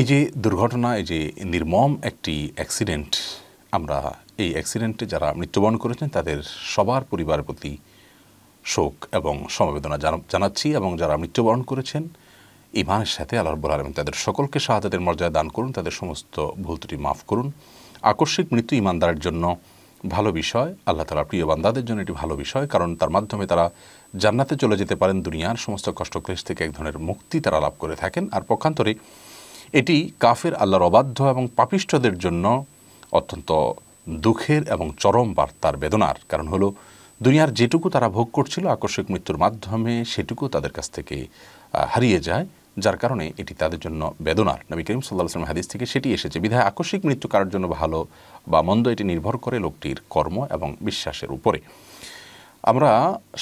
এই যে দুর্ঘটনা এই যে নির্মম একটি অ্যাক্সিডেন্ট আমরা এই অ্যাক্সিডেন্টে যারা মৃত্যুবরণ করেছেন তাদের সবার পরিবারের প্রতি শোক এবং সমবেদনা জানাচ্ছি এবং যারা মৃত্যুবরণ করেছেন ইমানের সাথে আল্লাহ রব্বুল আলমিন তাদের সকলকে শাহাদাতের মর্যাদা দান করুন তাদের সমস্ত ভুল ত্রুটি মাফ করুন আকস্মিক মৃত্যু ইমানদারের জন্য ভালো বিষয় আল্লাহ তালা প্রিয় বান্দাদের জন্য এটি ভালো বিষয় কারণ তার মাধ্যমে তারা জান্নাতে চলে যেতে পারেন দুনিয়ার সমস্ত কষ্টক্লেশ থেকে এক ধরনের মুক্তি তারা লাভ করে থাকেন আর পক্ষান্তরে এটি কাফের আল্লাহর অবাধ্য এবং পাপিষ্ঠদের জন্য অত্যন্ত দুঃখের এবং চরম বার্তার বেদনার কারণ হলো দুনিয়ার যেটুকু তারা ভোগ করছিল আকস্মিক মৃত্যুর মাধ্যমে সেটুকু তাদের কাছ থেকে হারিয়ে যায় যার কারণে এটি তাদের জন্য বেদনার নবী করিম সাল্লাহ আসলাম হাদিস থেকে সেটি এসেছে বিধায় আকস্মিক মৃত্যু কারোর জন্য ভালো বা মন্দ এটি নির্ভর করে লোকটির কর্ম এবং বিশ্বাসের উপরে আমরা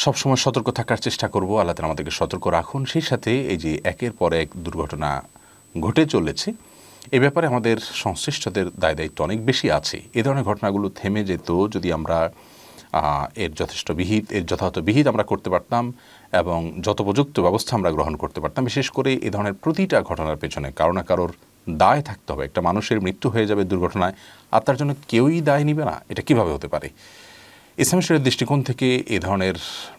সবসময় সতর্ক থাকার চেষ্টা করব আল্লাহ আমাদেরকে সতর্ক রাখুন সেই সাথে এই যে একের পর এক দুর্ঘটনা ঘটে চলেছে এ ব্যাপারে আমাদের সংশ্লিষ্টদের দায় দায়িত্ব অনেক বেশি আছে এ ধরনের ঘটনাগুলো থেমে যেত যদি আমরা এর যথেষ্ট বিহিত এর যথাযথ বিহিত আমরা করতে পারতাম এবং যত উপযুক্ত ব্যবস্থা আমরা গ্রহণ করতে পারতাম বিশেষ করে এ ধরনের প্রতিটা ঘটনার পেছনে কারো না কারোর দায় থাকতে হবে একটা মানুষের মৃত্যু হয়ে যাবে দুর্ঘটনায় আর তার জন্য কেউই দায় নিবে না এটা কিভাবে হতে পারে ইসলামী দৃষ্টিকোণ থেকে এ ধরনের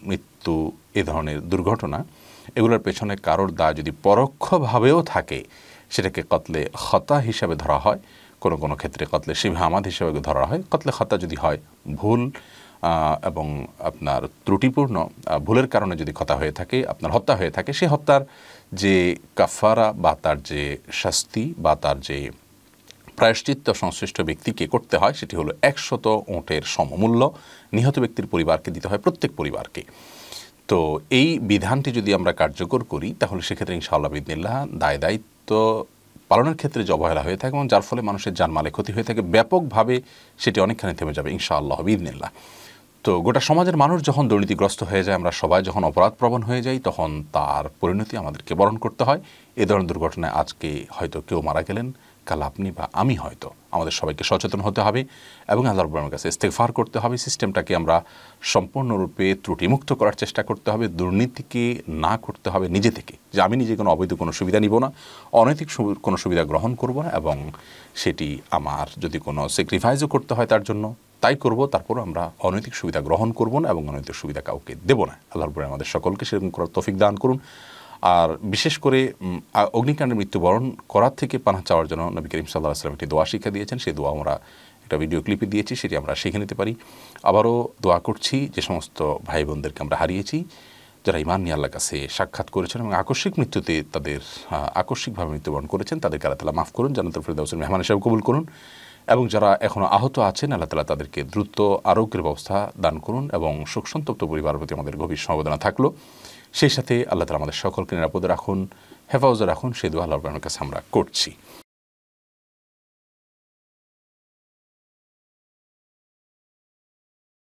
মৃত্যু এ ধরনের দুর্ঘটনা এগুলোর পেছনে কারোর দায় যদি পরোক্ষভাবেও থাকে সেটাকে কতলে খতা হিসাবে ধরা হয় কোনো কোনো ক্ষেত্রে কতলে হামাদ হিসাবে ধরা হয় কতলে খতা যদি হয় ভুল এবং আপনার ত্রুটিপূর্ণ ভুলের কারণে যদি খতা হয়ে থাকে আপনার হত্যা হয়ে থাকে সে হত্যার যে কাফারা বা তার যে শাস্তি বা তার যে প্রায়শ্চিত্ত সংশ্লিষ্ট ব্যক্তিকে করতে হয় সেটি হলো একশত ওঁটের সমমূল্য নিহত ব্যক্তির পরিবারকে দিতে হয় প্রত্যেক পরিবারকে তো এই বিধানটি যদি আমরা কার্যকর করি তাহলে সেক্ষেত্রে ইনশাআল্লাহ বিদিনিল্লাহ দায় দায়িত্ব তো পালনের ক্ষেত্রে যে অবহেলা হয়ে থাকে এবং যার ফলে মানুষের জানমালে ক্ষতি হয়ে থাকে ব্যাপকভাবে সেটি অনেকখানি থেমে যাবে আল্লাহ বিদিনিল্লা তো গোটা সমাজের মানুষ যখন দুর্নীতিগ্রস্ত হয়ে যায় আমরা সবাই যখন অপরাধপ্রবণ হয়ে যাই তখন তার পরিণতি আমাদেরকে বরণ করতে হয় এ ধরনের দুর্ঘটনায় আজকে হয়তো কেউ মারা গেলেন কাল আপনি বা আমি হয়তো আমাদের সবাইকে সচেতন হতে হবে এবং আল্লাহ রব্বুল কাছে ইস্তেফার করতে হবে সিস্টেমটাকে আমরা সম্পূর্ণরূপে ত্রুটিমুক্ত করার চেষ্টা করতে হবে দুর্নীতিকে না করতে হবে নিজে থেকে যে আমি নিজে কোনো অবৈধ কোনো সুবিধা নিব না অনৈতিক কোনো সুবিধা গ্রহণ করব না এবং সেটি আমার যদি কোনো স্যাক্রিফাইসও করতে হয় তার জন্য তাই করব তারপর আমরা অনৈতিক সুবিধা গ্রহণ করব না এবং অনৈতিক সুবিধা কাউকে দেব না আল্লাহ রব্বুল আমাদের সকলকে সেরকম করার তফিক দান করুন আর বিশেষ করে অগ্নিকাণ্ডে মৃত্যুবরণ করার থেকে পানা চাওয়ার জন্য নবী করিম সাল্লাহ আসলাম একটি দোয়া শিক্ষা দিয়েছেন সেই দোয়া আমরা একটা ভিডিও ক্লিপে দিয়েছি সেটি আমরা শিখে নিতে পারি আবারও দোয়া করছি যে সমস্ত ভাই বোনদেরকে আমরা হারিয়েছি যারা ইমান নিয়ে আল্লাহ কাছে সাক্ষাৎ করেছেন এবং আকস্মিক মৃত্যুতে তাদের আকস্মিকভাবে মৃত্যুবরণ করেছেন তাদেরকে আল্লাহ তালা মাফ করুন জানাতুল ফিরদাউসের মেহমান হিসাবে কবুল করুন এবং যারা এখনও আহত আছেন আল্লাহ তালা তাদেরকে দ্রুত আরোগ্যের ব্যবস্থা দান করুন এবং শোকসন্তপ্ত পরিবার প্রতি আমাদের গভীর সমবেদনা থাকলো সেই সাথে আল্লাহ তালা আমাদের সকলকে নিরাপদে রাখুন হেফাজত রাখুন সেই দোয়া আল্লাহ কাছে আমরা করছি